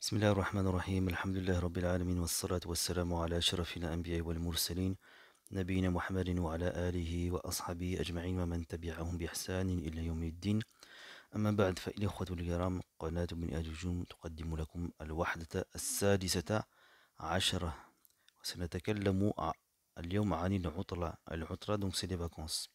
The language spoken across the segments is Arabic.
بسم الله الرحمن الرحيم الحمد لله رب العالمين والصلاة والسلام على شرف الأنبياء والمرسلين نبينا محمد وعلى آله وأصحابه أجمعين ومن تبعهم بإحسان إلى يوم الدين أما بعد فإلى إخوة الكرام قناة من أهل الجوم تقدم لكم الوحدة السادسة عشرة وسنتكلم اليوم عن العطلة العطلة دونك سي فاكونس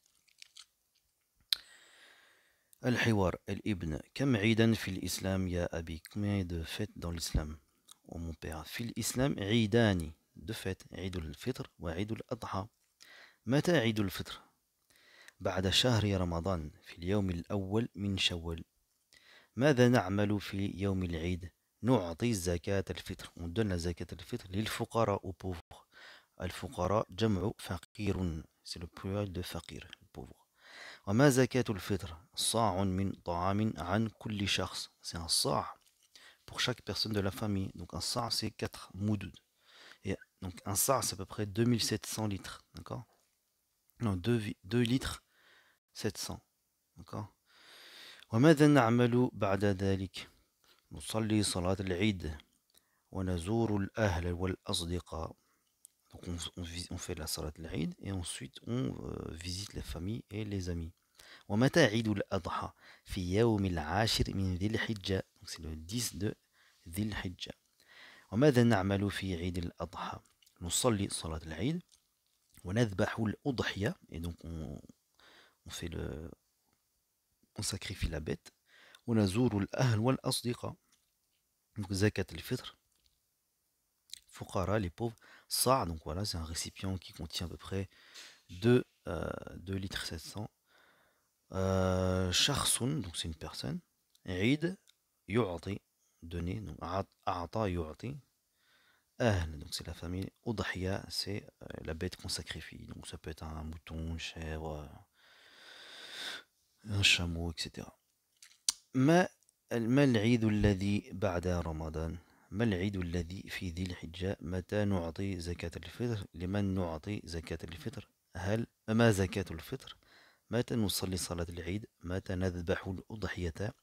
الحوار الابن كم عيدا في الإسلام يا أبي كم عيد فيت دون الاسلام ومون mon في الإسلام عيدان دو فيت عيد الفطر وعيد الأضحى متى عيد الفطر بعد شهر رمضان في اليوم الأول من شوال ماذا نعمل في يوم العيد نعطي زكاة الفطر ندن زكاة الفطر للفقراء الفقراء جمع فقير سي لو pluriel دو فقير وما زكاة الفطر صاع من طعام عن كل شخص. C'est un sa' pour chaque personne de la famille. Donc un sa' c'est 4 moudoud. Et donc un sa' c'est à peu près 2700 litres. D'accord Non, 2, 2 litres 700. D'accord وماذا نعمل بعد ذلك نصلي صلاة العيد ونزور الأهل والأصدقاء Donc on, on, on fait la salat al-Eid et ensuite on euh, visite les familles et les amis. ومتى عيد الأضحى في يوم العاشر من ذي الحجة donc c'est le 10 de ذي الحجة وماذا نعمل في عيد الأضحى نصلي صلاة العيد ونذبح الأضحية et donc on, on fait le on sacrifie la bête ونزور الأهل والأصدقاء donc زكاة الفطر fuqara, les pauvres. ça donc voilà, c'est un récipient qui contient à peu près 2, 2 euh, litres 700. Euh, Charsun, donc c'est une personne. Eid, Yu'ati, donné. Donc A'ata, Yu'ati. Ahl, donc c'est la famille. Udhiya, c'est euh, la bête qu'on sacrifie. Donc ça peut être un mouton, chèvre, euh, un chameau, etc. mais ما ما العيد dit bada ramadan ما العيد الذي في ذي الحجة متى نعطي زكاة الفطر لمن نعطي زكاة الفطر هل ما زكاة الفطر متى نصلي صلاة العيد متى نذبح الأضحية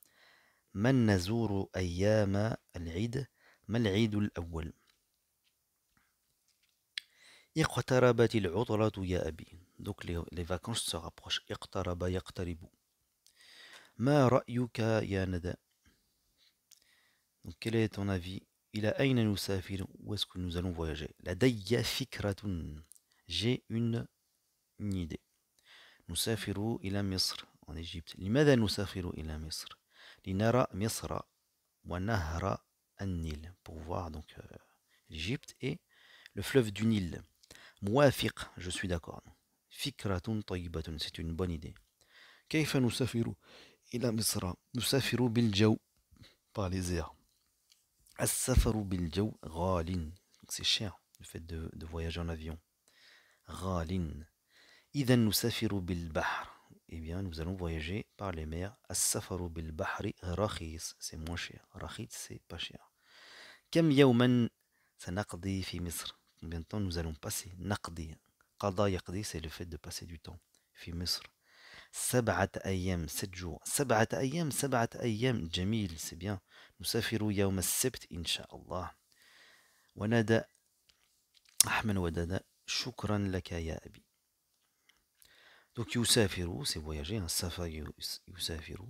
من نزور أيام العيد ما العيد الأول اقتربت العطلة يا أبي دوك لي فاكونس سابروش اقترب يقترب ما رأيك يا ندى Donc, quel est ton avis Ila nous nous Où est-ce que nous allons voyager La Daya fikratun. J'ai une, une idée. il ila Misr. En Égypte. Limada il ila Misr Linara Misra. Wa nahra an-Nil. Pour voir donc euh, l'Égypte et le fleuve du Nil. Mouafiq. Je suis d'accord. Fikratun tayyibatun. C'est une bonne idée. كيف نسافر إلى مصر؟ نسافر بالجو par les airs. As-safaru bil ghalin. C'est cher, le fait de, de voyager en avion. Ghalin. Idan nusafiru bil bahr. Eh bien, nous allons voyager par les mers. As-safaru bil bahri rakhis. C'est moins cher. Rakhis, c'est pas cher. Kam yawman sanaqdi fi Misr. Combien de temps nous allons passer Naqdi. Qada yaqdi, c'est le fait de passer du temps. Fi Misr. سبعة أيام ست سبعة أيام سبعة أيام جميل سي بيان نسافر يوم السبت إن شاء الله ونادى أحمد ودادا شكرا لك يا أبي دوك يسافر سي فواياجي السفر يسافر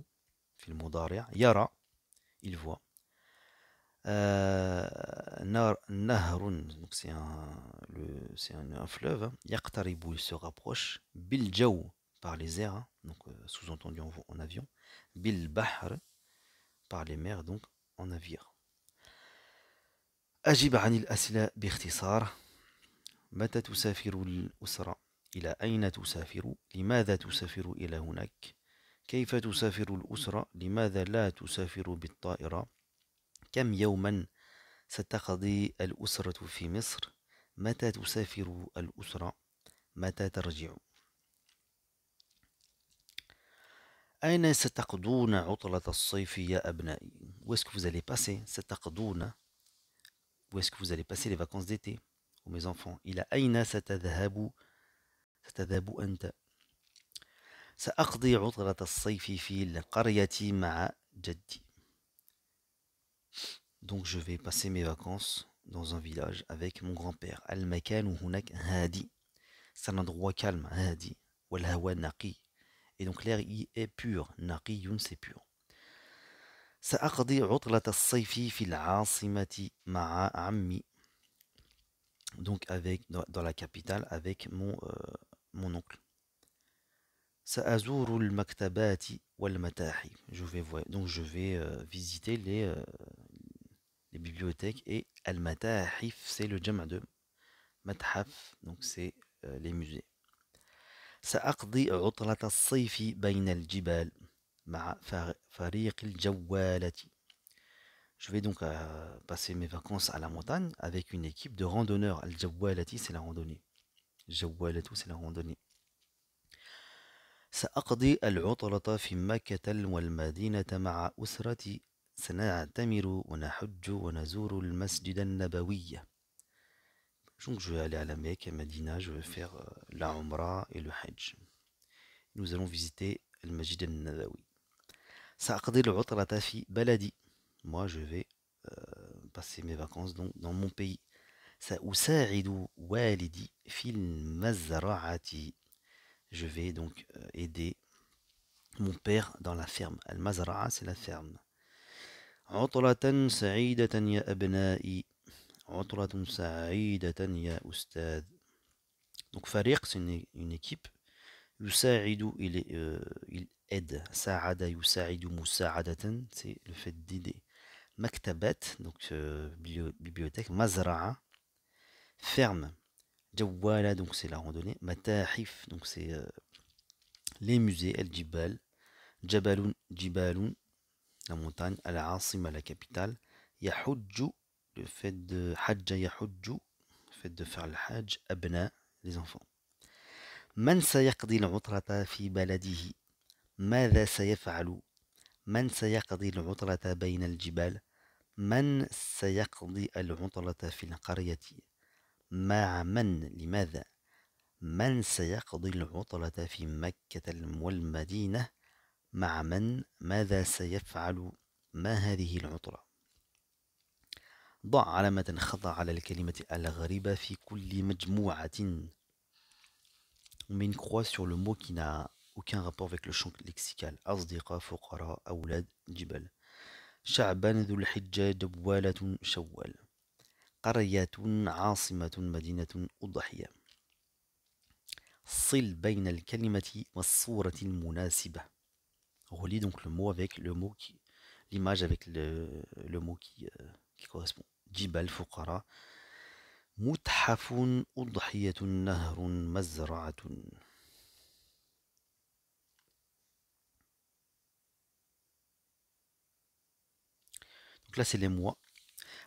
في المضارع يرى il voit آه، نهر c'est un, un fleuve يقترب il se rapproche بالجو par les airs, hein, donc euh, sous-entendu en, en, avion, bil bahr par les mers, donc en navire. أجب عن الأسئلة باختصار متى تسافر الأسرة؟ إلى أين تسافر؟ لماذا تسافر إلى هناك؟ كيف تسافر الأسرة؟ لماذا لا تسافر بالطائرة؟ كم يوما ستقضي الأسرة في مصر؟ متى تسافر الأسرة؟ متى ترجع؟ أين ستقضون عطلة الصيف يا أبنائي Où est-ce que vous allez passer ستقضون Où est-ce que vous allez passer les vacances d'été Ou mes enfants إلى أين ستذهب ستذهب أنت سأقضي عطلة الصيف في القرية مع جدي Donc je vais passer mes vacances dans un village avec mon grand-père. المكان هناك هادي. C'est un endroit calme, هادي. والهواء نقي. Et donc l'air y est pur. Naqiyun, c'est pur. سأقضي Donc avec dans, la capitale avec mon euh, mon oncle. سأزور wal والمتاحف. Je vais donc je vais euh, visiter les euh, les bibliothèques et al-matahif c'est le jama de mathaf donc c'est euh, les musées. سأقضي عطلة الصيف بين الجبال مع فريق الجوالة. Je vais donc euh, passer mes vacances à la montagne avec une équipe de randonneurs. Al-Jawalati, c'est la randonnée. Jawalatu, c'est la randonnée. سأقضي العطلة في مكة والمدينة مع أسرتي سنعتمر ونحج ونزور المسجد النبوي Donc je vais aller à la Mecque, à Madina. je vais faire euh, la et le Hajj. Nous allons visiter le Majid al-Nadawi. baladi. Moi je vais euh, passer mes vacances dans, dans mon pays. walidi fil Je vais donc euh, aider mon père dans la ferme. Al-Mazra'a, c'est la ferme. Donc Fariq, c'est une, équipe. il, euh، il aide. ou c'est le fait d'aider. Maktabat, donc euh، bibliothèque. Mazra'a, ferme. voilà donc c'est la randonnée. Matahif, donc c'est euh، les musées. El Jibal. Jabalun, la montagne. al à la capitale. Yahudju, فد حج يحج فد فعل الحاج أبناء لزنفون من سيقضي العطرة في بلده ماذا سيفعل من سيقضي العطرة بين الجبال من سيقضي العطلة في القرية مع من لماذا من سيقضي العطلة في مكة والمدينة مع من ماذا سيفعل ما هذه العطلة ضع علامة خضع على الكلمة الغريبة في كل مجموعة من كوا une croix sur le mot qui n'a aucun rapport avec le champ lexical. أصدقاء فقراء أولاد جبل شعبان ذو الحجة جوالة شوال قرية عاصمة مدينة أضحية صل بين الكلمة والصورة المناسبة relie donc le mot avec le mot qui l'image avec le, le mot qui, euh, qui correspond جبل فقراء متحف أضحية نهر مزرعة Donc là, c'est les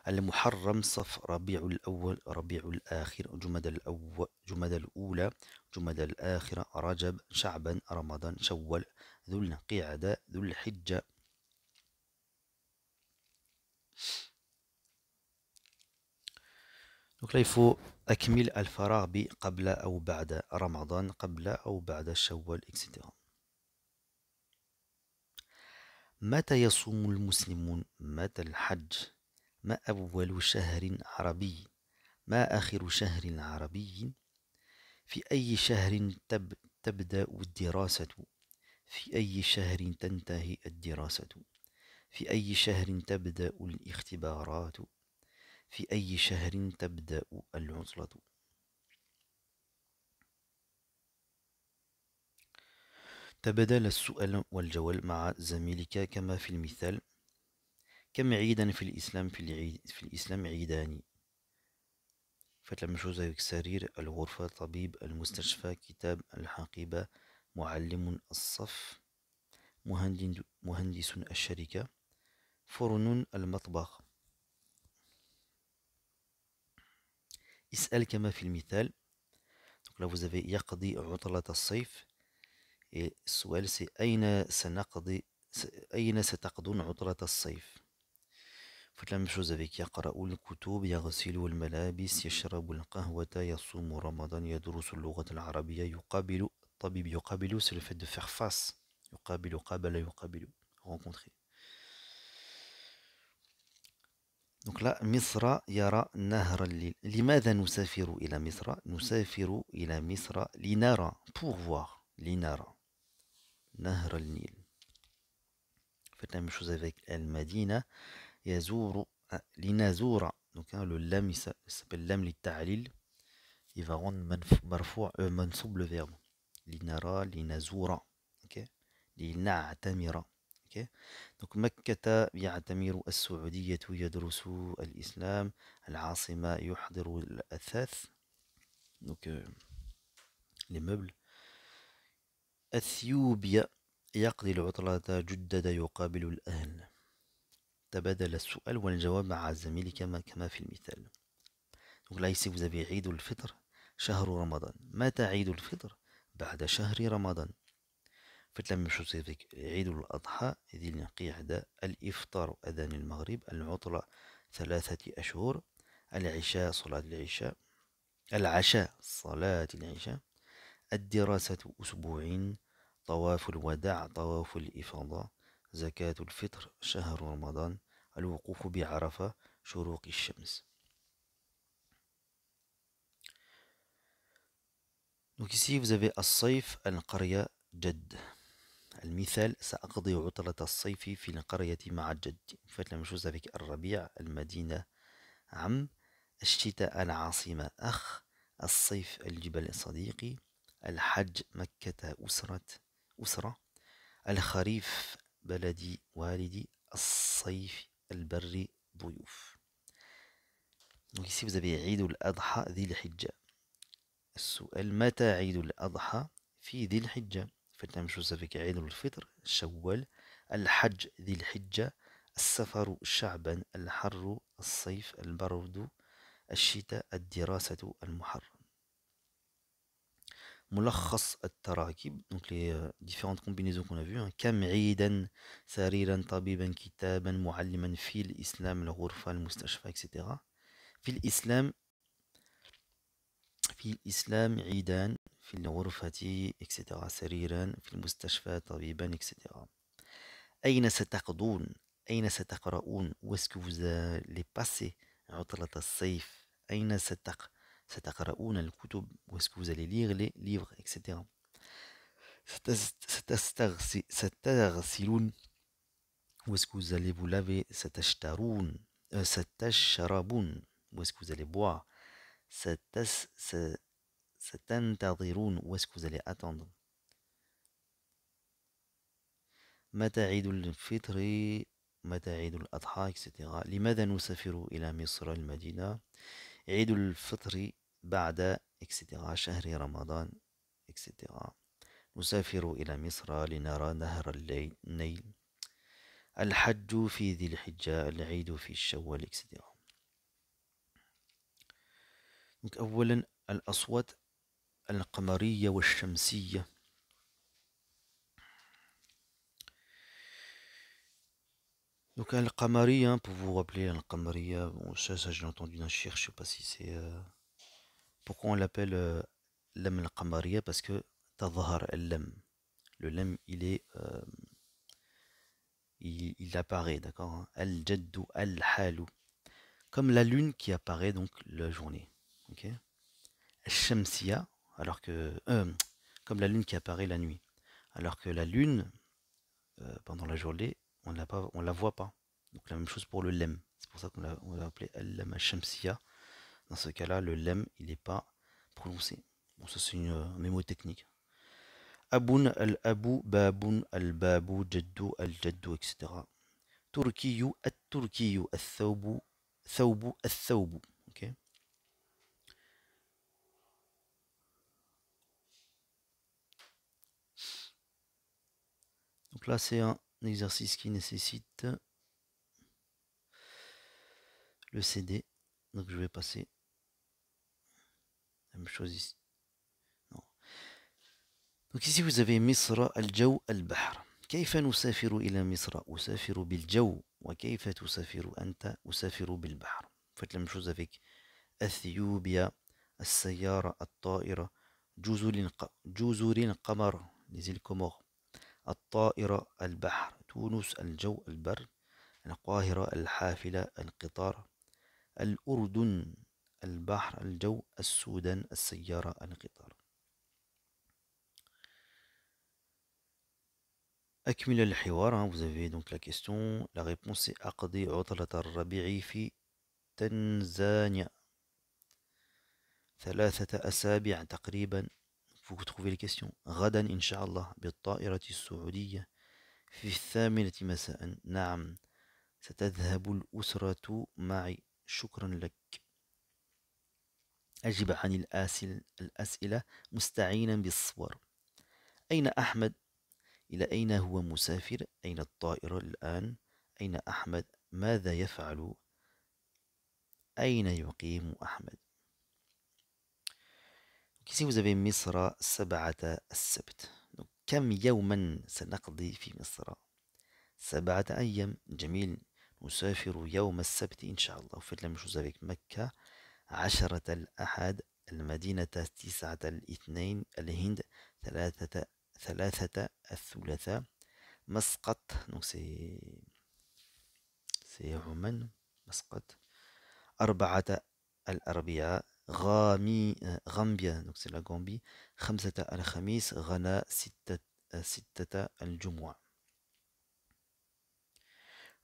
المحرم صف ربيع الأول ربيع الآخر جمد الأول جمد الأولى جمد الآخرة رجب شعبا رمضان شوال ذو القعدة ذو الحجة دونك لا يفو اكمل الفراغ قبل او بعد رمضان قبل او بعد شوال اكسيتيرا متى يصوم المسلمون متى الحج ما اول شهر عربي ما اخر شهر عربي في اي شهر تب تبدا الدراسه في اي شهر تنتهي الدراسه في اي شهر تبدا الاختبارات في أي شهر تبدأ العطلة تبادل السؤال والجوال مع زميلك كما في المثال كم عيدا في الإسلام في, العيد في الإسلام عيدان فتلمشوز السرير الغرفة طبيب المستشفى كتاب الحقيبة معلم الصف مهندس الشركة فرن المطبخ يسأل كما في المثال Donc là vous avez يقضي عطلة الصيف et إيه، السؤال c'est أين سنقضي أين ستقضون عطلة الصيف Faites la même chose avec يقرأ الكتب يغسل الملابس يشرب القهوة يصوم رمضان يدرس اللغة العربية يقابل الطبيب يقابل c'est le fait de faire face يقابل قابل يقابل rencontrer دونك لا مصر يرى نهر الليل لماذا نسافر إلى مصر نسافر إلى مصر لنرى pour voir لنرى نهر النيل faites la même المدينة يزور لنزور دونك لو لام يسبل لام للتعليل il va rendre مرفوع euh، منصوب le verbe لنرى لنزور اوكي لنعتمر مكة دونك مكة يعتمر السعودية يدرس الإسلام العاصمة يحضر الأثاث دونك لي موبل أثيوبيا يقضي العطلة جدد يقابل الأهل تبادل السؤال والجواب مع الزميل كما كما في المثال دونك là عيد الفطر شهر رمضان متى عيد الفطر بعد شهر رمضان فتلم شو سيفك عيد الأضحى ذي القعدة الإفطار أذان المغرب العطلة ثلاثة أشهر العشاء صلاة العشاء العشاء صلاة العشاء الدراسة أسبوعين طواف الوداع طواف الإفاضة زكاة الفطر شهر رمضان الوقوف بعرفة شروق الشمس Donc ici vous avez à saif al-Qarya Jeddah. المثال سأقضي عطلة الصيف في القرية مع جدي فلم شو الربيع المدينة عم الشتاء العاصمة أخ الصيف الجبل صديقي الحج مكة أسرة أسرة الخريف بلدي والدي الصيف البري ضيوف Donc ici vous avez عيد الأضحى ذي الحجة السؤال متى عيد الأضحى في ذي الحجة برنامج جوزافيك عيد الفطر شوال الحج ذي الحجة السفر شعبا الحر الصيف البرد الشتاء الدراسة المحرم ملخص التراكيب دونك لي ديفيرونت كومبينيزون كون افيو كم عيدا سريرا طبيبا كتابا معلما في الإسلام الغرفة المستشفى اكسيتيرا في الإسلام في الإسلام عيدان في الغرفة إكسترا سريرا في المستشفى طبيبا إكسترا أين ستقضون أين ستقرؤون واسكو لي باسي عطلة الصيف أين ستق ستقرؤون الكتب واسكو لي ليغ لي ليفغ إكسترا ستغسلون واسكو لي بولافي ستشترون ستشربون واسكو لي بوا ستس ستنتظرون Où est-ce que vous allez attendre متى عيد الفطر متى عيد الأضحى etc لماذا نسافر إلى مصر المدينة عيد الفطر بعد etc شهر رمضان etc نسافر إلى مصر لنرى نهر النيل الحج في ذي الحجة العيد في الشوال etc Donc, أولا الأصوات al والشمسية Donc Al-Qamari, pour vous rappeler al qamari ça, j'ai entendu le cherche, je sais pas si c'est... Euh, pourquoi on l'appelle euh, al qamari Parce que Tadhar Al-Lam. Le Lam, il est... Euh, il, apparaît, d'accord hein. Al-Jaddu Al-Halu. Comme la lune qui apparaît donc la journée. Ok Al-Shamsiya, alors que euh, comme la lune qui apparaît la nuit. Alors que la lune, euh, pendant la journée, on ne la voit pas. Donc la même chose pour le lem. C'est pour ça qu'on l'a appelé al Dans ce cas-là, le lem, il n'est pas prononcé. Bon, ça c'est une, mémo technique. Abun al-abu, babun al-babu, jaddu al-jaddu, etc. Turkiyu at-turkiyu, al-thawbu, thawbu thawbu al Donc là, c'est un exercice qui nécessite le CD. Donc je vais passer. La même chose ici. Non. Donc ici, vous avez Misra, Al-Jaw, Al-Bahr. كيف نسافر إلى مصر؟ أسافر بالجو وكيف تسافر أنت؟ أسافر بالبحر فتلم شوز فيك أثيوبيا السيارة الطائرة جزر القمر les îles الطائرة البحر تونس الجو البر القاهرة الحافلة القطار الأردن البحر الجو السودان السيارة القطار أكمل الحوار vous avez donc la question la réponse est أقضي عطلة الربيع في تنزانيا ثلاثة أسابيع تقريبا faut trouver les questions. غدا إن شاء الله بالطائرة السعودية في الثامنة مساء نعم ستذهب الأسرة معي شكرا لك أجب عن الأسئل الأسئلة مستعينا بالصور أين أحمد؟ إلى أين هو مسافر؟ أين الطائرة الآن؟ أين أحمد؟ ماذا يفعل؟ أين يقيم أحمد؟ كي سي avez مصر سبعة السبت sabt Donc, Kam Yawman sanaqdi fi Misra. Sab'ata نسافر يوم السبت إن شاء الله وفي لم chose مكة عشرة الأحد المدينة تسعة الاثنين الهند ثلاثة ثلاثة الثلاثاء مسقط نوكسي c'est سي عمان مسقط أربعة الأربعاء غامي آه، غامبيا دونك سي لا غامبي خمسة الخميس غنا ستة آه، ستة الجمعة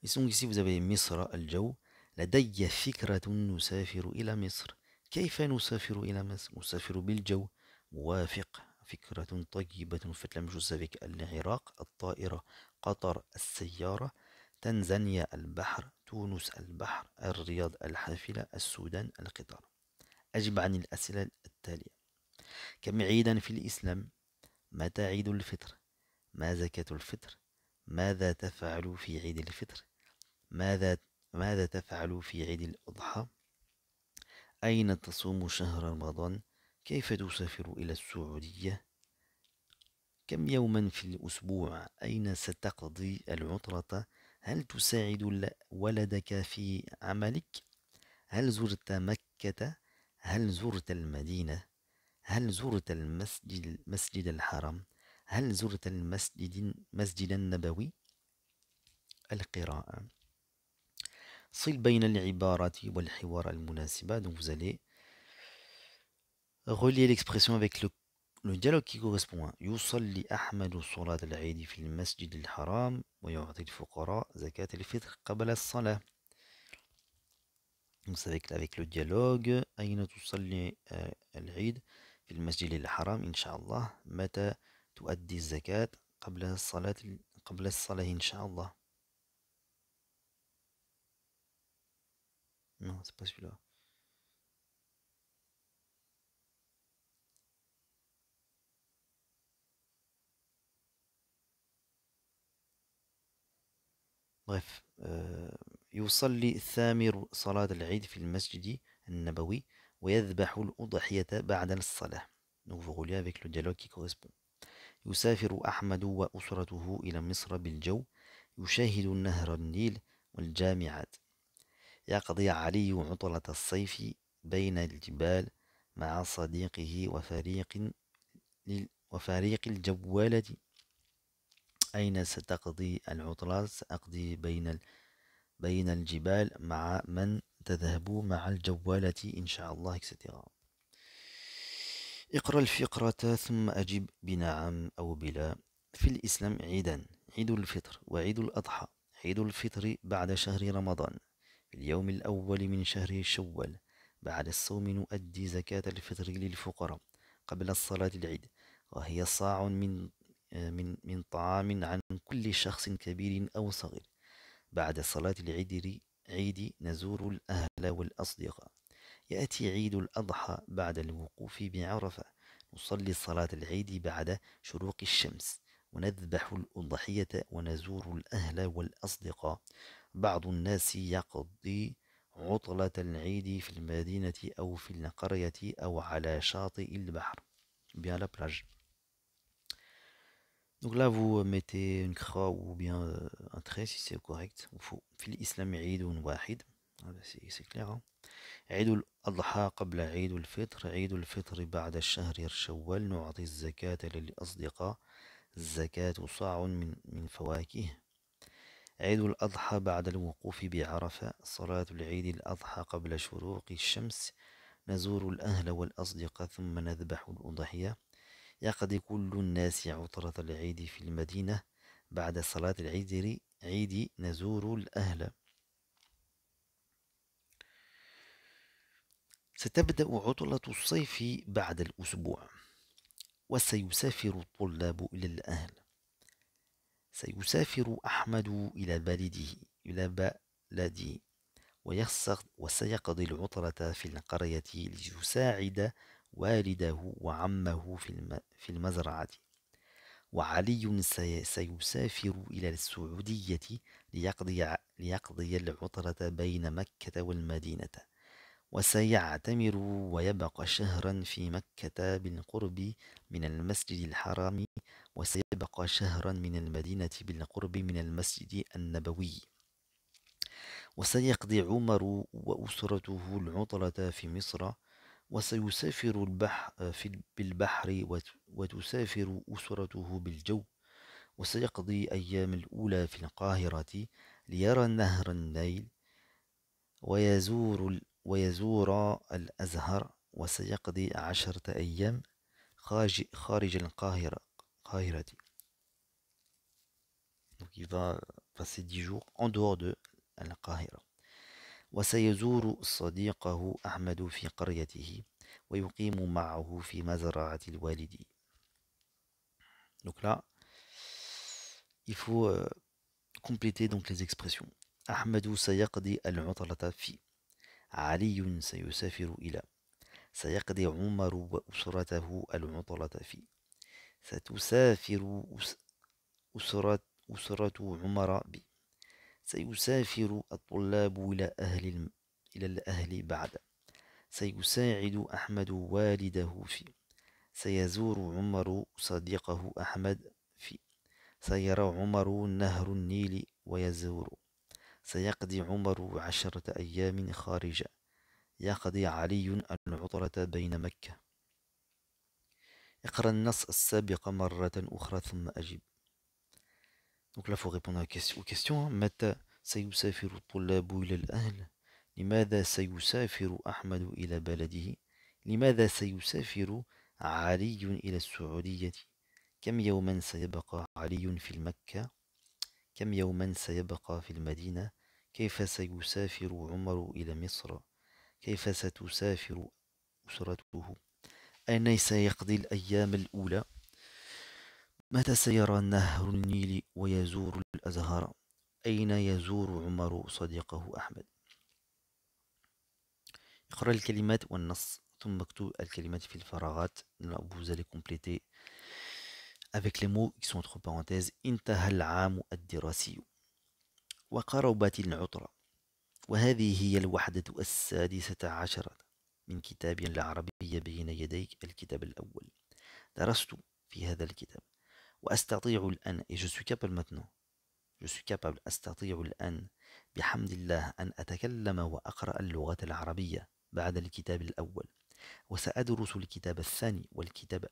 يسمون كيسي vous مصر الجو لدي فكرة نسافر إلى مصر كيف نسافر إلى مصر نسافر بالجو موافق فكرة طيبة فتلمجز بك العراق الطائرة قطر السيارة تنزانيا البحر تونس البحر الرياض الحافلة السودان القطار أجب عن الأسئلة التالية كم عيدا في الإسلام؟ متى عيد الفطر؟ ما زكاة الفطر؟ ماذا تفعل في عيد الفطر؟ ماذا ماذا تفعل في عيد الأضحى؟ أين تصوم شهر رمضان؟ كيف تسافر إلى السعودية؟ كم يوما في الأسبوع؟ أين ستقضي العطلة؟ هل تساعد ولدك في عملك؟ هل زرت مكة؟ هل زرت المدينة؟ هل زرت المسجد المسجد الحرام؟ هل زرت المسجد مسجد النبوي؟ القراءة صل بين العبارة والحوار المناسبة donc vous allez relier l'expression avec le, le dialogue qui correspond يصلي أحمد صلاة العيد في المسجد الحرام ويعطي الفقراء زكاة الفطر قبل الصلاة نسلك avec le dialogue أين تصلي آه، العيد في المسجد الحرام إن شاء الله متى تؤدي الزكاة قبل الصلاة قبل الصلاة إن شاء الله نو سي pas celui-là. Bref, euh, يصلي الثامر صلاة العيد في المسجد النبوي ويذبح الأضحية بعد الصلاة avec le dialogue qui correspond. يسافر أحمد وأسرته إلى مصر بالجو يشاهد نهر النيل والجامعات يقضي علي عطلة الصيف بين الجبال مع صديقه وفريق وفريق الجوالة أين ستقضي العطلات سأقضي بين بين الجبال مع من تذهب مع الجوالة إن شاء الله etc. اقرأ الفقرة ثم أجب بنعم أو بلا في الإسلام عيدان عيد الفطر وعيد الأضحى عيد الفطر بعد شهر رمضان في اليوم الأول من شهر شوال بعد الصوم نؤدي زكاة الفطر للفقراء قبل صلاة العيد وهي صاع من آه، من من طعام عن كل شخص كبير أو صغير بعد صلاة العيد عيد نزور الأهل والأصدقاء يأتي عيد الأضحى بعد الوقوف بعرفة نصلي صلاة العيد بعد شروق الشمس ونذبح الأضحية ونزور الأهل والأصدقاء بعض الناس يقضي عطلة العيد في المدينة أو في القرية أو على شاطئ البحر بيالا بلاج Donc là, vous euh, mettez une croix ou bien euh, un trait si c'est correct. في الإسلام عيد واحد c'est clair. Hein? عيد الأضحى قبل عيد الفطر عيد الفطر بعد الشهر شوال نعطي الزكاة للأصدقاء الزكاة صاع من, من فواكه عيد الأضحى بعد الوقوف بعرفة صلاة العيد الأضحى قبل شروق الشمس نزور الأهل والأصدقاء ثم نذبح الأضحية يقضي كل الناس عطلة العيد في المدينة بعد صلاة العيد عيد نزور الأهل ستبدأ عطلة الصيف بعد الأسبوع وسيسافر الطلاب إلى الأهل سيسافر أحمد إلى بلده إلى بلده وسيقضي العطلة في القرية ليساعد والده وعمه في المزرعة وعلي سيسافر إلى السعودية ليقضي, ليقضي العطلة بين مكة والمدينة وسيعتمر ويبقى شهرا في مكة بالقرب من المسجد الحرام وسيبقى شهرا من المدينة بالقرب من المسجد النبوي وسيقضي عمر وأسرته العطلة في مصر وسيسافر البحر آه، في بالبحر وتسافر أسرته بالجو وسيقضي أيام الأولى في القاهرة ليرى نهر النيل ويزور ويزور الأزهر وسيقضي عشرة أيام خارج القاهرة القاهرة Donc il va passer 10 jours en dehors de القاهرة وسيزور صديقه أحمد في قريته ويقيم معه في مزرعة الوالد Donc là, il faut euh, compléter donc les expressions. أحمد سيقضي العطلة في علي سيسافر إلى سيقضي عمر وأسرته العطلة في ستسافر أسرة, أسرة عمر بي سيسافر الطلاب إلى أهل إلى الأهل بعد سيساعد أحمد والده في سيزور عمر صديقه أحمد في سيرى عمر نهر النيل ويزور سيقضي عمر عشرة أيام خارج يقضي علي العطرة بين مكة اقرأ النص السابق مرة أخرى ثم أجب Donc là, il faut répondre aux questions. متى سيسافر الطلاب إلى الأهل؟ لماذا سيسافر أحمد إلى بلده؟ لماذا سيسافر علي إلى السعودية؟ كم يوما سيبقى علي في مكة؟ كم يوما سيبقى في المدينة؟ كيف سيسافر عمر إلى مصر؟ كيف ستسافر أسرته؟ أين سيقضي الأيام الأولى؟ متى سيرى نهر النيل ويزور الأزهار أين يزور عمر صديقه أحمد اقرأ الكلمات والنص ثم اكتب الكلمات في الفراغات vous allez compléter avec les mots qui sont entre parenthèses انتهى العام الدراسي وقربت العطرة وهذه هي الوحدة السادسة عشرة من كتاب العربية بين يديك الكتاب الأول درست في هذا الكتاب وأستطيع الآن اي جو سوي capable ماتنو جو سوي capable أستطيع الآن بحمد الله أن أتكلم وأقرأ اللغة العربية بعد الكتاب الأول وسأدرس الكتاب الثاني والكتاب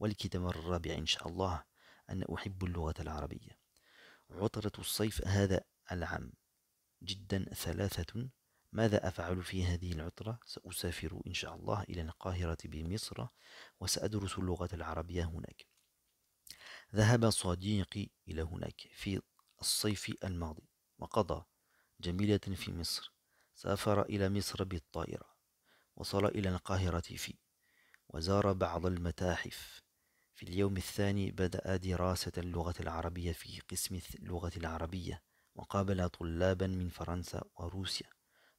والكتاب الرابع إن شاء الله أن أحب اللغة العربية عطلة الصيف هذا العام جدا ثلاثة ماذا أفعل في هذه العطلة؟ سأسافر إن شاء الله إلى القاهرة بمصر وسأدرس اللغة العربية هناك ذهب صديقي إلى هناك في الصيف الماضي وقضى جميلة في مصر سافر إلى مصر بالطائرة وصل إلى القاهرة في وزار بعض المتاحف في اليوم الثاني بدأ دراسة اللغة العربية في قسم اللغة العربية وقابل طلابا من فرنسا وروسيا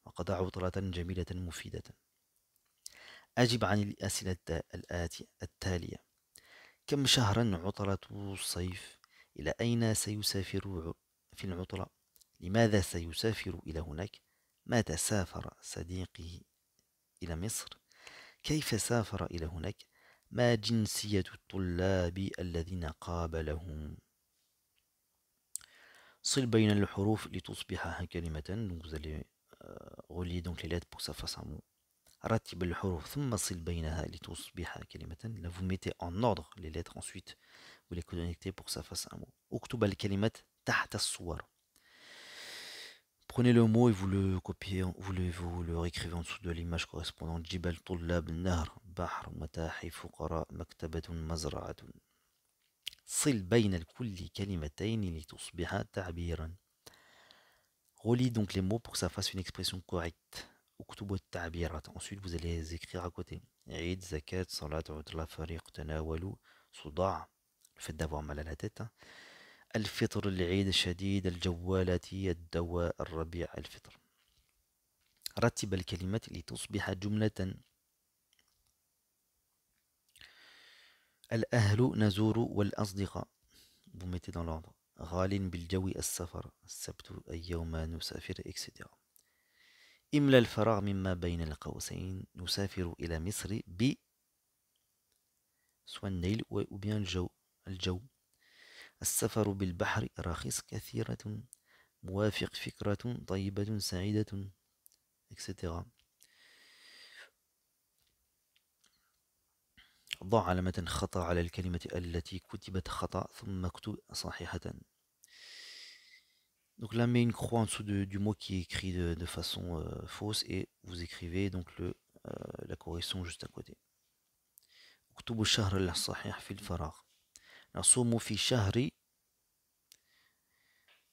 وقضى عطلة جميلة مفيدة أجب عن الأسئلة الآتية التالية كم شهرا عطلة الصيف إلى أين سيسافر في العطلة لماذا سيسافر إلى هناك متى سافر صديقه إلى مصر كيف سافر إلى هناك ما جنسية الطلاب الذين قابلهم صل بين الحروف لتصبح كلمة vous allez euh, relier donc les lettres pour que ça fasse un mot رتب الحروف ثم صل بينها لتصبح كلمة لا vous mettez en ordre les lettres ensuite vous les connectez pour que ça fasse un mot اكتب الكلمات تحت الصور prenez le mot et vous le copiez vous le, vous le réécrivez en dessous de l'image correspondante جبل طلاب نهر بحر متاحف فقراء مكتبة مزرعة صل بين كل كلمتين لتصبح تعبيرا relis donc les mots pour que ça fasse une expression correcte اكتبوا التعبيرات ensuite vous allez écrire à côté عيد زكاة صلاة عطلة فريق تناولوا صداع في d'avoir مال لا الفطر العيد الشديد الجوالات الدواء الربيع الفطر رتب الكلمات لتصبح جملة الأهل نزور والأصدقاء vous غال بالجو السفر السبت أي يوم نسافر إكسيتيرا املى الفراغ مما بين القوسين نسافر إلى مصر ب سواء النيل وبين الجو الجو السفر بالبحر راخص كثيرة موافق فكرة طيبة سعيدة اكسترا ضع علامة خطأ على الكلمة التي كتبت خطأ ثم اكتب صحيحة Donc là, met une croix en dessous du mot qui est écrit de, façon euh, fausse et vous écrivez donc euh, la correction juste à côté. al-lash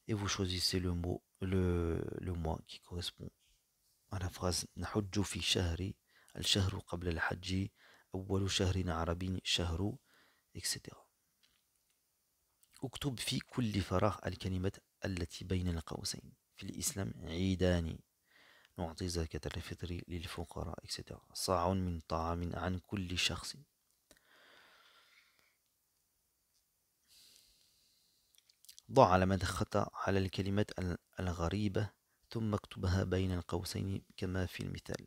Et vous choisissez le mot, le, le qui correspond à la phrase Nahudju fi shahri, al shahru qabl al hajji, awwalu shahri na arabin shahru, etc. Uktub fi kulli farah al » التي بين القوسين في الإسلام عيدان نعطي زكاة الفطر للفقراء etc صاع من طعام عن كل شخص ضع علامة خطأ على الكلمات الغريبة ثم اكتبها بين القوسين كما في المثال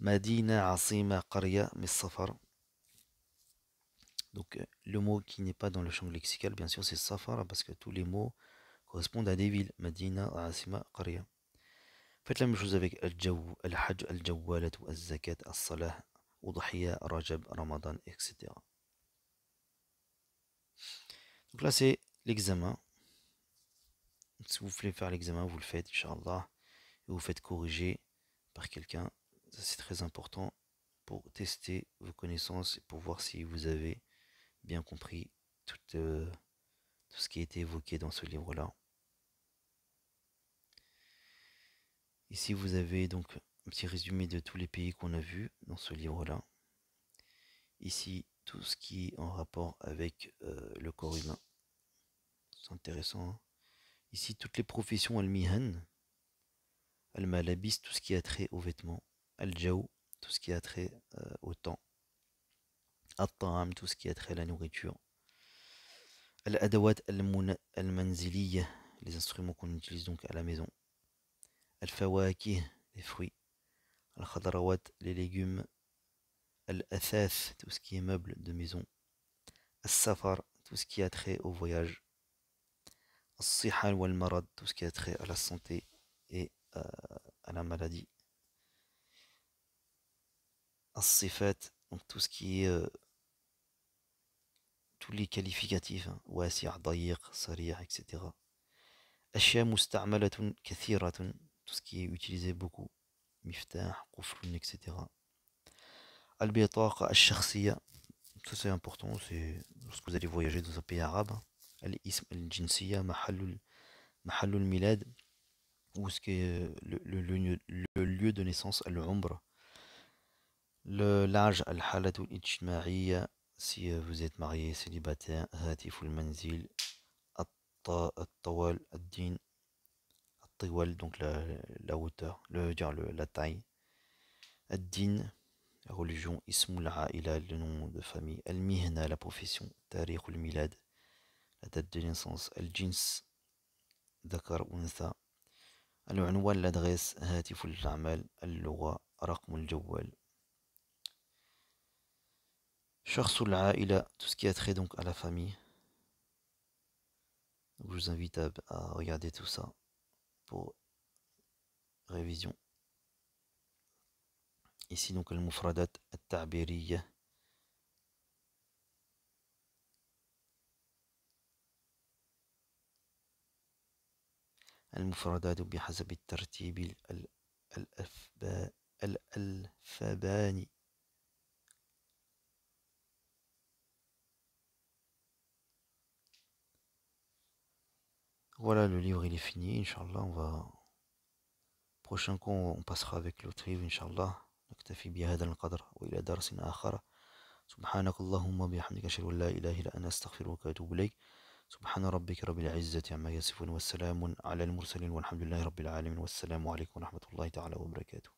مدينة عاصمة قرية من السفر Donc le mot qui n'est pas dans le champ lexical, bien sûr, c'est safara, parce que tous les mots correspondent à des villes, Madina, Asima, Qaria. Faites la même chose avec Al-Jaw, Al-Hajj, Al-Jawalat, Al-Zakat, Al-Salah, Udhiya, Rajab, Ramadan, etc. Donc là, c'est l'examen. Si vous voulez faire l'examen, vous le faites, Inch'Allah, vous faites corriger par quelqu'un. C'est très important pour tester vos connaissances et pour voir si vous avez bien compris toutes. Euh, tout ce qui a été évoqué dans ce livre-là. Ici, vous avez donc un petit résumé de tous les pays qu'on a vus dans ce livre-là. Ici, tout ce qui est en rapport avec euh, le corps humain. C'est intéressant. Hein. Ici, toutes les professions al-mihan, al-malabis, tout ce qui a trait aux vêtements, al tout ce qui a trait euh, au temps, al tout ce qui a trait à la nourriture, al المنزلية les instruments qu'on utilise donc à la maison الفواكه les fruits khadarawat les légumes الأثاث tout ce qui est meuble de maison safar tout ce qui a trait au voyage al marad tout ce qui a trait à la santé et euh, à la maladie al donc tout ce qui est euh, tous les qualificatifs. Hein. Wasi' dayiq, sari' etc. Ashya musta'malatun kathiratun. Tout ce qui est utilisé beaucoup. Miftah, et etc. al à al-shakhsiya. Ça c'est important, c'est lorsque vous allez voyager dans un pays arabe. Hein. Al-ism al-jinsiya mahallul milad. Ou ce qui est euh, le, le, le, lieu de naissance, al-umra. L'âge, al-halatul ijma'iyya si euh, vous êtes marié, célibataire, hâtif ou manzil, at-tawal, ad-din, at donc la, la hauteur, le, dire le, la taille, ad-din, la religion, il a le nom de famille, al-mihna, la profession, tariq ou milad, la date de naissance, al-jins, dakar ou al-unwal, l'adresse, hâtif ou l'amal, al-loa, raqmul jawwal, il a tout ce qui a trait donc à la famille. je vous invite à, regarder tout ça pour révision. Ici donc le mufradat Tabiriya. Les المفردات بحسب الترتيب الألفباني Voilà, le livre il est fini, Inch'Allah, on va... Prochain coup, on passera avec l'autre livre, Inch'Allah. نكتفي بهذا القدر وإلى درس آخر سبحانك اللهم وبحمدك أشهد أن لا إله إلا أنا أستغفرك وأتوب إليك سبحان ربك رب العزة عما يصفون والسلام على المرسلين والحمد لله رب العالمين والسلام عليكم ورحمة الله تعالى وبركاته